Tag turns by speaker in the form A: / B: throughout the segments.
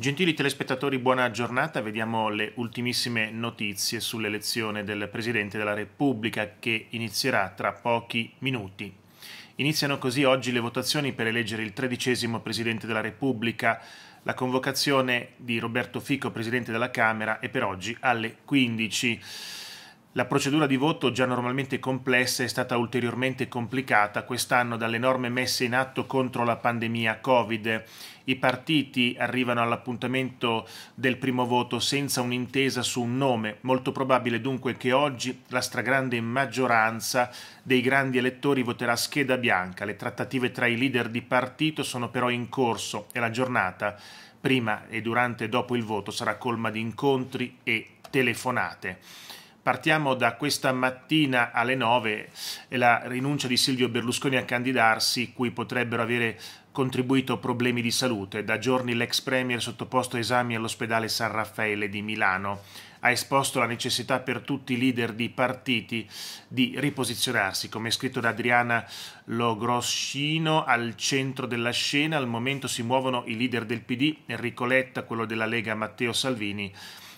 A: Gentili telespettatori, buona giornata. Vediamo le ultimissime notizie sull'elezione del Presidente della Repubblica che inizierà tra pochi minuti. Iniziano così oggi le votazioni per eleggere il tredicesimo Presidente della Repubblica. La convocazione di Roberto Fico, Presidente della Camera, è per oggi alle 15. La procedura di voto, già normalmente complessa, è stata ulteriormente complicata quest'anno dalle norme messe in atto contro la pandemia Covid. I partiti arrivano all'appuntamento del primo voto senza un'intesa su un nome, molto probabile dunque che oggi la stragrande maggioranza dei grandi elettori voterà scheda bianca. Le trattative tra i leader di partito sono però in corso e la giornata prima e durante e dopo il voto sarà colma di incontri e telefonate. Partiamo da questa mattina alle 9 e la rinuncia di Silvio Berlusconi a candidarsi, cui potrebbero avere contribuito problemi di salute. Da giorni l'ex premier sottoposto a esami all'ospedale San Raffaele di Milano ha esposto la necessità per tutti i leader di partiti di riposizionarsi, come è scritto da Adriana Logroscino, al centro della scena al momento si muovono i leader del PD, Enrico Letta, quello della Lega Matteo Salvini,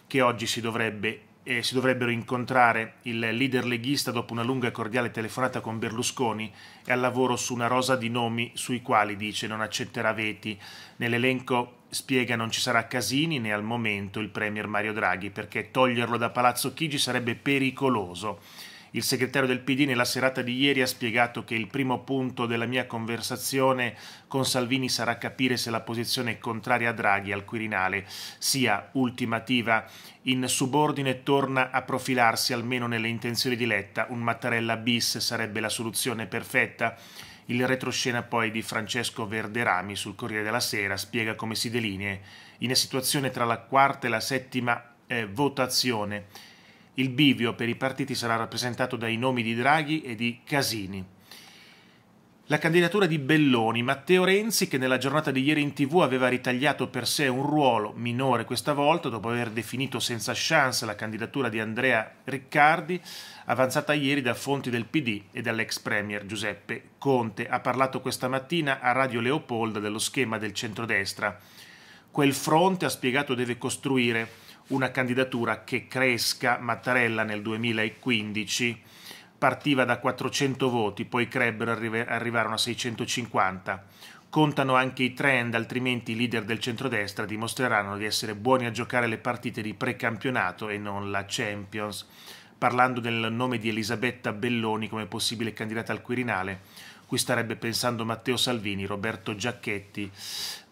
A: che oggi si dovrebbe eh, si dovrebbero incontrare il leader leghista dopo una lunga e cordiale telefonata con Berlusconi è al lavoro su una rosa di nomi sui quali dice non accetterà veti. Nell'elenco spiega non ci sarà Casini né al momento il premier Mario Draghi perché toglierlo da Palazzo Chigi sarebbe pericoloso. Il segretario del PD nella serata di ieri ha spiegato che il primo punto della mia conversazione con Salvini sarà capire se la posizione contraria a Draghi al Quirinale sia ultimativa. In subordine torna a profilarsi, almeno nelle intenzioni di Letta, un Mattarella bis sarebbe la soluzione perfetta. Il retroscena poi di Francesco Verderami sul Corriere della Sera spiega come si delinea in situazione tra la quarta e la settima eh, votazione il bivio per i partiti sarà rappresentato dai nomi di Draghi e di Casini. La candidatura di Belloni, Matteo Renzi, che nella giornata di ieri in tv aveva ritagliato per sé un ruolo minore questa volta, dopo aver definito senza chance la candidatura di Andrea Riccardi, avanzata ieri da fonti del PD e dall'ex premier Giuseppe Conte, ha parlato questa mattina a Radio Leopolda dello schema del centrodestra. Quel fronte, ha spiegato, deve costruire una candidatura che cresca. Mattarella nel 2015 partiva da 400 voti, poi crebbero arrivarono a 650. Contano anche i trend, altrimenti i leader del centrodestra dimostreranno di essere buoni a giocare le partite di precampionato e non la Champions. Parlando del nome di Elisabetta Belloni come possibile candidata al Quirinale, qui starebbe pensando Matteo Salvini, Roberto Giacchetti,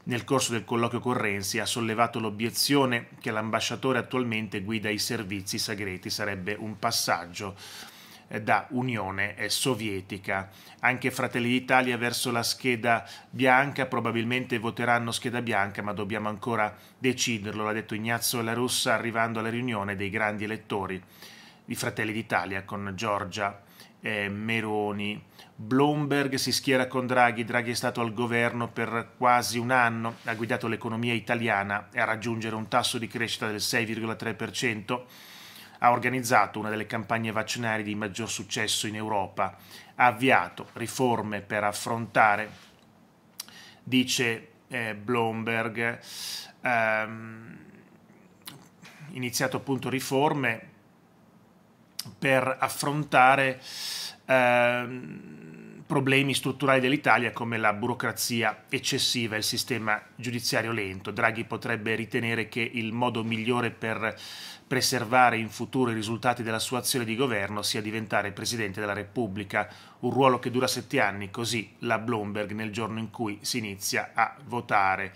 A: nel corso del colloquio con Renzi, ha sollevato l'obiezione che l'ambasciatore attualmente guida i servizi segreti, sarebbe un passaggio eh, da Unione Sovietica. Anche Fratelli d'Italia verso la scheda bianca, probabilmente voteranno scheda bianca, ma dobbiamo ancora deciderlo, l'ha detto Ignazio La Russa arrivando alla riunione dei grandi elettori di Fratelli d'Italia con Giorgia eh, Meroni. Blomberg si schiera con Draghi, Draghi è stato al governo per quasi un anno, ha guidato l'economia italiana a raggiungere un tasso di crescita del 6,3%, ha organizzato una delle campagne vaccinali di maggior successo in Europa, ha avviato riforme per affrontare, dice eh, Blomberg, ehm, iniziato appunto riforme per affrontare eh, problemi strutturali dell'Italia come la burocrazia eccessiva e il sistema giudiziario lento. Draghi potrebbe ritenere che il modo migliore per preservare in futuro i risultati della sua azione di governo sia diventare Presidente della Repubblica, un ruolo che dura sette anni, così la Bloomberg nel giorno in cui si inizia a votare.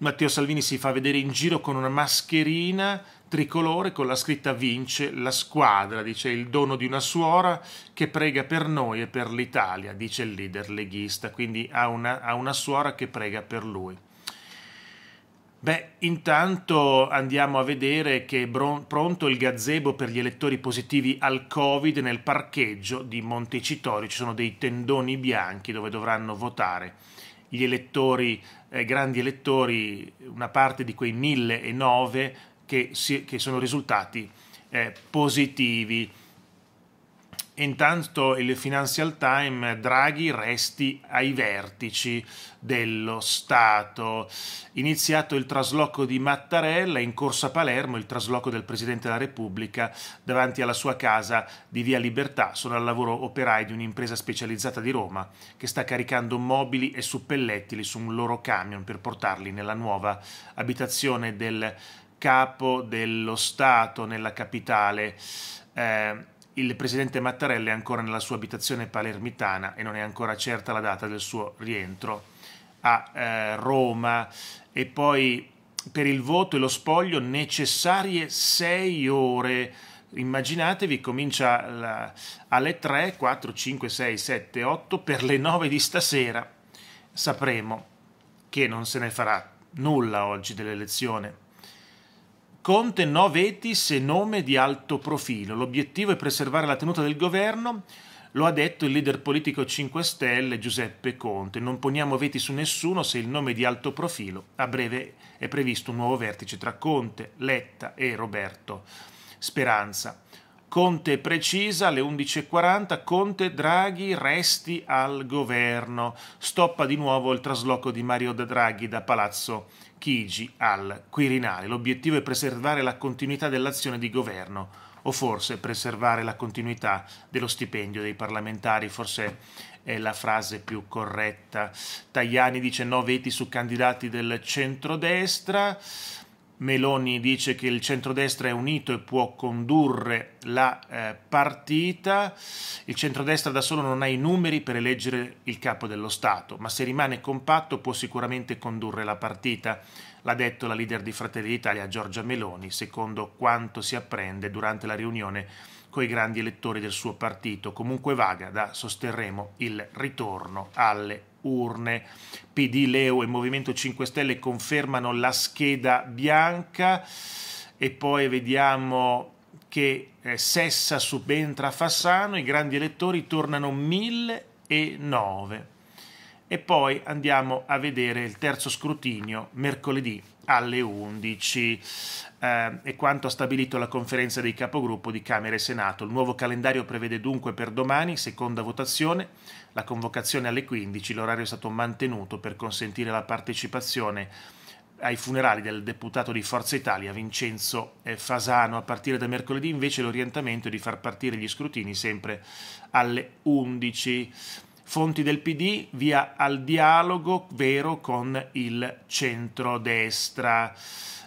A: Matteo Salvini si fa vedere in giro con una mascherina tricolore con la scritta Vince la squadra, dice il dono di una suora che prega per noi e per l'Italia, dice il leader leghista, quindi ha una, ha una suora che prega per lui. Beh, intanto andiamo a vedere che è pronto il gazebo per gli elettori positivi al Covid nel parcheggio di Montecitorio. Ci sono dei tendoni bianchi dove dovranno votare gli elettori, eh, grandi elettori, una parte di quei 1009 che, si, che sono risultati eh, positivi. Intanto il Financial Times Draghi resti ai vertici dello Stato. Iniziato il trasloco di Mattarella in corso a Palermo, il trasloco del Presidente della Repubblica davanti alla sua casa di Via Libertà. Sono al lavoro operai di un'impresa specializzata di Roma che sta caricando mobili e suppellettili su un loro camion per portarli nella nuova abitazione del capo dello Stato nella capitale. Eh, il presidente Mattarella è ancora nella sua abitazione palermitana e non è ancora certa la data del suo rientro a eh, Roma. E poi per il voto e lo spoglio necessarie sei ore. Immaginatevi, comincia la, alle 3, 4, 5, 6, 7, 8, per le 9 di stasera sapremo che non se ne farà nulla oggi dell'elezione. Conte no vetis e nome di alto profilo. L'obiettivo è preservare la tenuta del governo, lo ha detto il leader politico 5 Stelle Giuseppe Conte. Non poniamo veti su nessuno se il nome è di alto profilo. A breve è previsto un nuovo vertice tra Conte, Letta e Roberto Speranza. Conte precisa alle 11.40, Conte Draghi resti al governo. Stoppa di nuovo il trasloco di Mario Draghi da Palazzo Chigi al Quirinale. L'obiettivo è preservare la continuità dell'azione di governo o forse preservare la continuità dello stipendio dei parlamentari, forse è la frase più corretta. Tajani dice no veti su candidati del centrodestra. Meloni dice che il centrodestra è unito e può condurre la eh, partita. Il centrodestra da solo non ha i numeri per eleggere il capo dello Stato, ma se rimane compatto può sicuramente condurre la partita, L'ha detto la leader di Fratelli d'Italia Giorgia Meloni, secondo quanto si apprende durante la riunione con i grandi elettori del suo partito. Comunque vaga, sosterremo il ritorno alle urne. PD, Leo e Movimento 5 Stelle confermano la scheda bianca e poi vediamo che eh, Sessa subentra Fassano, i grandi elettori tornano 1009 e poi andiamo a vedere il terzo scrutinio mercoledì alle 11 eh, e quanto ha stabilito la conferenza dei capogruppo di Camera e Senato. Il nuovo calendario prevede dunque per domani, seconda votazione, la convocazione alle 15, l'orario è stato mantenuto per consentire la partecipazione ai funerali del deputato di Forza Italia Vincenzo eh, Fasano. A partire da mercoledì invece l'orientamento è di far partire gli scrutini sempre alle 11. Fonti del PD, via al dialogo vero con il centrodestra.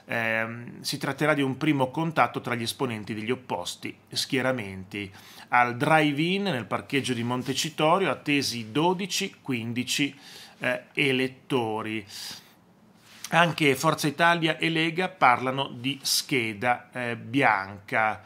A: Eh, si tratterà di un primo contatto tra gli esponenti degli opposti schieramenti. Al drive-in nel parcheggio di Montecitorio attesi 12-15 eh, elettori. Anche Forza Italia e Lega parlano di scheda eh, bianca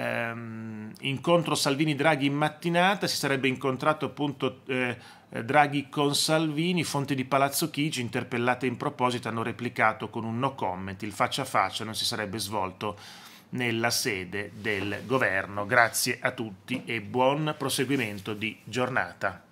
A: ehm, incontro Salvini-Draghi in mattinata, si sarebbe incontrato appunto eh, eh, Draghi con Salvini, fonte di Palazzo Chigi interpellate in proposito hanno replicato con un no comment, il faccia a faccia non si sarebbe svolto nella sede del governo. Grazie a tutti e buon proseguimento di giornata.